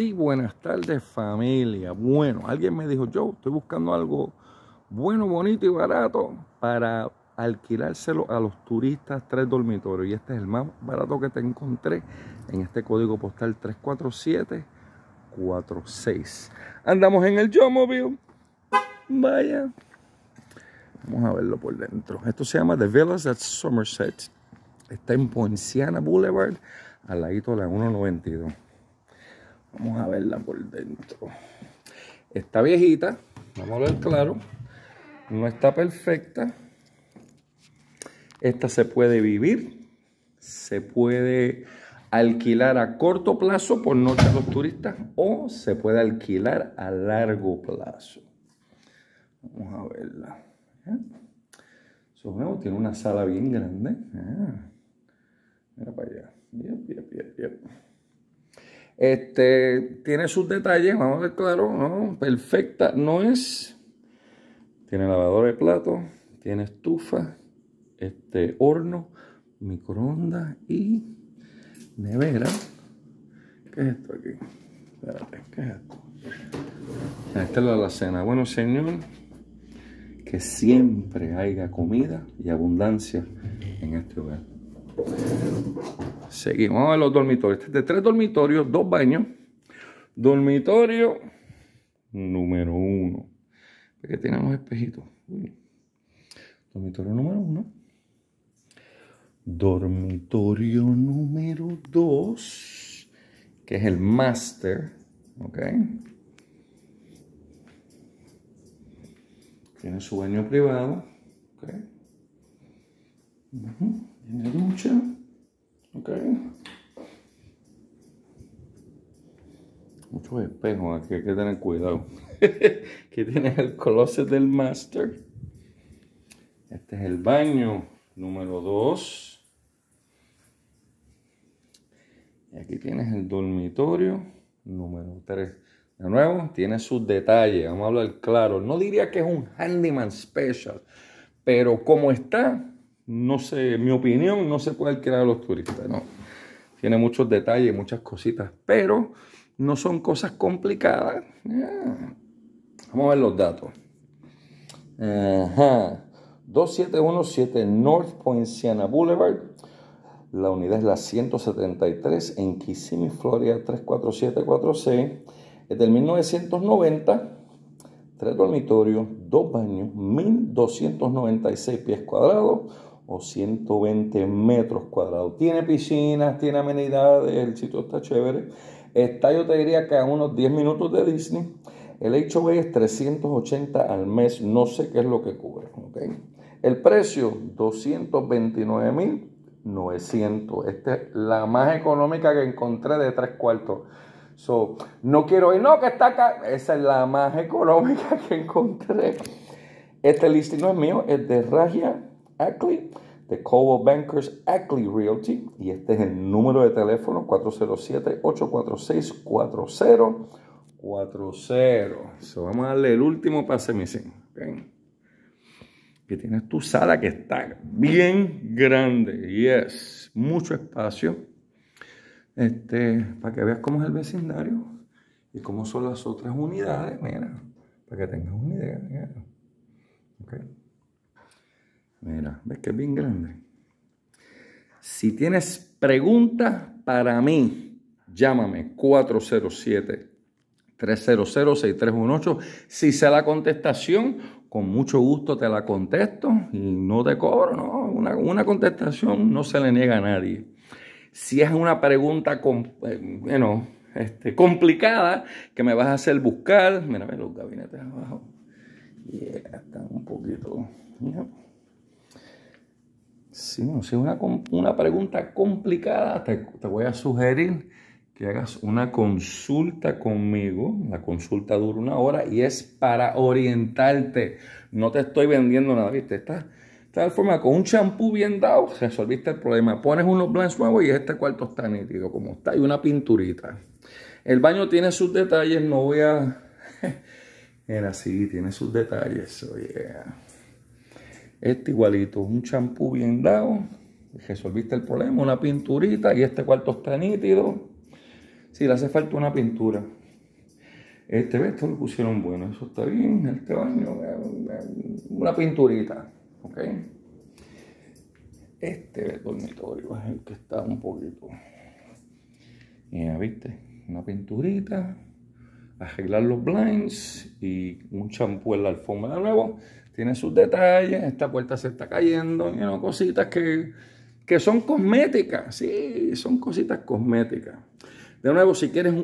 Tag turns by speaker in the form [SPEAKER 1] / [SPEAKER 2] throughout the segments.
[SPEAKER 1] Sí, buenas tardes familia. Bueno, alguien me dijo, yo estoy buscando algo bueno, bonito y barato para alquilárselo a los turistas tres dormitorios. Y este es el más barato que te encontré en este código postal 34746. Andamos en el Jomobile. Vaya. Vamos a verlo por dentro. Esto se llama The Villas at Somerset. Está en Poinciana Boulevard, al ladito de la 192. Vamos a verla por dentro. Está viejita, vamos a ver claro. No está perfecta. Esta se puede vivir, se puede alquilar a corto plazo por noche a los turistas o se puede alquilar a largo plazo. Vamos a verla. ¿Eh? tiene una sala bien grande. Ah. Mira para allá. bien, bien, bien. Este, tiene sus detalles, vamos a ver claro, ¿no? Perfecta, no es. Tiene lavadora de plato, tiene estufa, este, horno, microondas y nevera. ¿Qué es esto aquí? Espérate, ¿qué es esto? Ah, esta es la cena Bueno, señor, que siempre haya comida y abundancia en este hogar. Seguimos, a los dormitorios. Este es de tres dormitorios, dos baños. Dormitorio número uno. Porque los espejitos. Dormitorio número uno. Dormitorio número dos, que es el master. ¿Ok? Tiene su baño privado. espejo, aquí hay que tener cuidado. aquí tienes el closet del master. Este es el baño número 2. Y aquí tienes el dormitorio número 3. De nuevo, tiene sus detalles, vamos a hablar claro. No diría que es un handyman special, pero como está, no sé, mi opinión, no se puede alquilar a los turistas, Tiene muchos detalles, muchas cositas, pero no son cosas complicadas. Ah, vamos a ver los datos. 2717 North Poinciana Boulevard. La unidad es la 173 en Kissimmee, Florida 34746. Es del 1990. Tres dormitorios, dos baños, 1296 pies cuadrados o 120 metros cuadrados. Tiene piscinas, tiene amenidades, el sitio está chévere Está yo te diría que a unos 10 minutos de Disney. El HOV es 380 al mes, no sé qué es lo que cubre. El precio, 229.900. Esta es la más económica que encontré de tres cuartos. So, no quiero ir, no, que está acá. Esa es la más económica que encontré. Este listino no es mío, es de Ragia Ackley de Cobo Bankers Ackley Realty y este es el número de teléfono 407-846-4040. 40. So, vamos a darle el último pase missing. Okay. Que tienes tu sala que está bien grande. y es Mucho espacio. Este, para que veas cómo es el vecindario y cómo son las otras unidades. Mira, para que tengas una idea. Mira, ves que es bien grande. Si tienes preguntas para mí, llámame 407-300-6318. Si sé la contestación, con mucho gusto te la contesto y no te cobro, no. Una, contestación no se le niega a nadie. Si es una pregunta, eh, bueno, este, complicada que me vas a hacer buscar, mira, los gabinetes abajo. y están un poquito si es una, pregunta complicada, te, voy a sugerir que hagas una consulta conmigo. La consulta dura una hora y es para orientarte. No te estoy vendiendo nada, ¿viste? Está tal forma, con un champú bien dado, resolviste el problema. Pones unos blancs nuevos y este cuarto está nítido como está. Y una pinturita. El baño tiene sus detalles, no voy a... Era así, tiene sus detalles. Oye. Este igualito, un champú bien dado, resolviste el problema, una pinturita y este cuarto está nítido. Si sí, le hace falta una pintura. Este, esto lo pusieron bueno, eso está bien, este baño, una pinturita, ¿ok? Este dormitorio es el que está un poquito, Mira, viste, una pinturita, arreglar los blinds y un champú en la alfombra de nuevo tiene sus detalles, esta puerta se está cayendo, y cositas que, que son cosméticas, sí, son cositas cosméticas. De nuevo, si quieres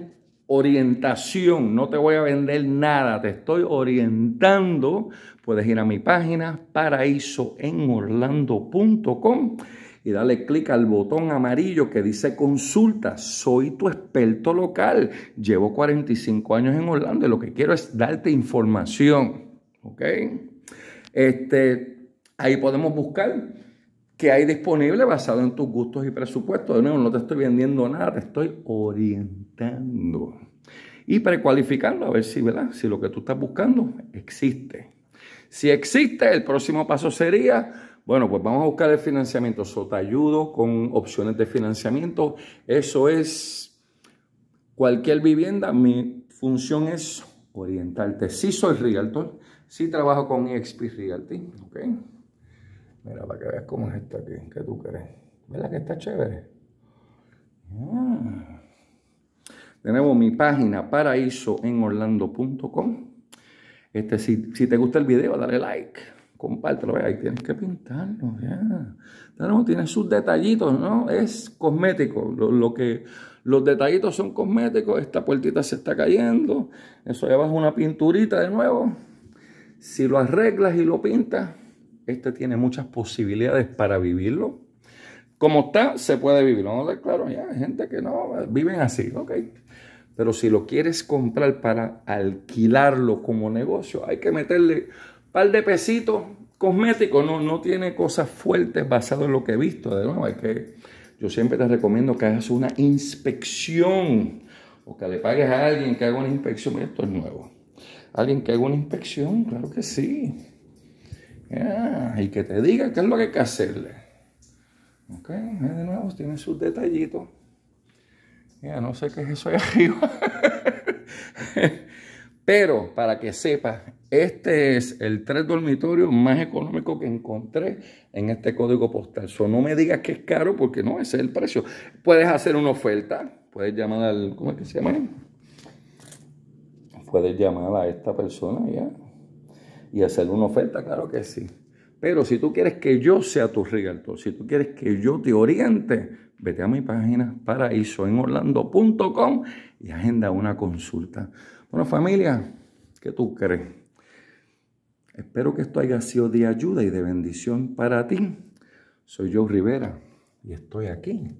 [SPEAKER 1] orientación, no te voy a vender nada, te estoy orientando, puedes ir a mi página paraísoenorlando.com y dale clic al botón amarillo que dice consulta. Soy tu experto local. Llevo 45 años en Orlando y lo que quiero es darte información. ¿Ok? Este, ahí podemos buscar qué hay disponible basado en tus gustos y presupuestos. De nuevo, no te estoy vendiendo nada, te estoy orientando. Y precualificando a ver si, ¿verdad? si lo que tú estás buscando existe. Si existe, el próximo paso sería, bueno, pues vamos a buscar el financiamiento. Yo ayudo con opciones de financiamiento. Eso es cualquier vivienda. Mi función es orientarte. Si sí soy realtor, Sí trabajo con e Xp Realty, ¿ok? Mira, para que veas cómo es esta aquí, que tú crees. ¿Verdad que está chévere? Tenemos ah. mi página paraísoenorlando.com. Este, si, te gusta el video, dale like, compártelo, ve, ahí tienes que pintarlo, ya. tiene sus detallitos, ¿no? Es cosmético, lo, que... Los detallitos son cosméticos, esta puertita se está cayendo, eso ya abajo una pinturita de nuevo, si lo arreglas y lo pintas, este tiene muchas posibilidades para vivirlo. Como está, se puede vivirlo. claro, ya hay gente que no, viven así, Pero si lo quieres comprar para alquilarlo como negocio, hay que meterle un par de pesitos cosméticos. No, no tiene cosas fuertes basado en lo que he visto. De nuevo, que, yo siempre te recomiendo que hagas una inspección o que le pagues a alguien que haga una inspección. Esto es nuevo alguien que haga una inspección, claro que sí. Ah, y que te diga qué es lo que hay que hacerle. Ok, de nuevo tiene sus detallitos. Ya no sé qué es eso ahí arriba. Pero para que sepas, este es el tres dormitorio más económico que encontré en este código postal. So, no me digas que es caro porque no, ese es el precio. Puedes hacer una oferta, puedes llamar al, ¿cómo es que se llama? puedes llamar a esta persona y hacerle una oferta, claro que sí. Pero si tú quieres que yo sea tu regalto, si tú quieres que yo te oriente, vete a mi página paraísoenorlando.com y agenda una consulta. Bueno, familia, ¿qué tú crees? Espero que esto haya sido de ayuda y de bendición para ti. Soy Joe Rivera y estoy aquí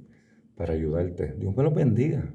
[SPEAKER 1] para ayudarte. Dios me los bendiga.